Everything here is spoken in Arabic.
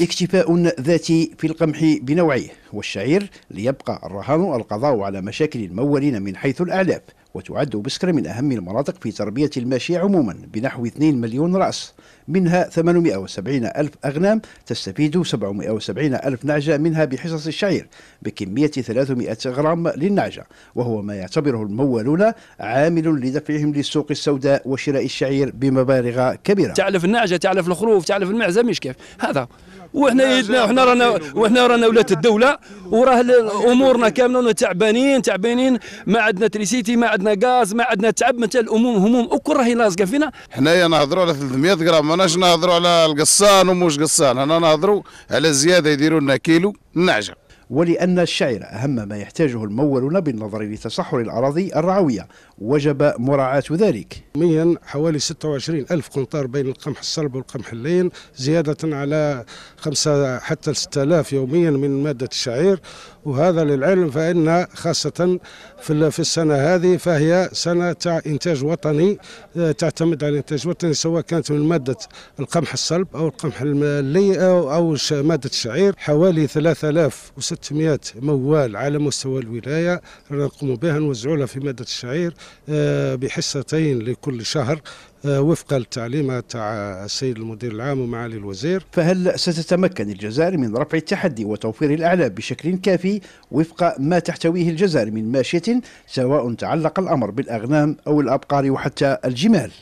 اكتفاء ذاتي في القمح بنوعيه والشعير ليبقى الرهان القضاء على مشاكل المولين من حيث الأعلاف وتعد بسكر من أهم المناطق في تربية الماشية عموما بنحو 2 مليون رأس منها 870 ألف أغنام تستفيد 770 ألف نعجة منها بحصص الشعير بكمية 300 غرام للنعجة وهو ما يعتبره المولون عامل لدفعهم للسوق السوداء وشراء الشعير بمبالغ كبيرة تعلف النعجة تعلف الخروف تعلف المعزة مش كيف هذا وحنا يدنا وحنا رانا وحنا رانا ولاه الدوله وراه امورنا كامله تعبانين تعبانين ما عندنا تريسيتي ما عندنا غاز ما عندنا تعب مثل الاموم هموم الكل راهي لازقه فينا حنايا نهضروا على 300 غرام ماناش نهضروا على القصان وموش قصان هنا نهضروا على زياده يديروا لنا كيلو نعجه ولأن الشعر أهم ما يحتاجه الممولون بالنظر لتصحر الأراضي الرعوية وجب مراعاة ذلك يوميا حوالي 26 ألف قنطار بين القمح الصلب والقمح اللين زيادة على خمسة حتى 6000 يوميا من مادة الشعير وهذا للعلم فإن خاصة في السنة هذه فهي سنة تاع إنتاج وطني آه، تعتمد على الإنتاج الوطني سواء كانت من مادة القمح الصلب أو القمح اللي أو مادة الشعير حوالي 3600 300 موال على مستوى الولاية نقوم بها نوزعوها في مادة الشعير آه، بحصتين لكل شهر آه، وفق التعليم تاع السيد المدير العام ومعالي الوزير فهل ستتمكن الجزائر من رفع التحدي وتوفير الاعلام بشكل كافي وفق ما تحتويه الجزائر من ماشية سواء تعلق الأمر بالأغنام أو الأبقار وحتى الجمال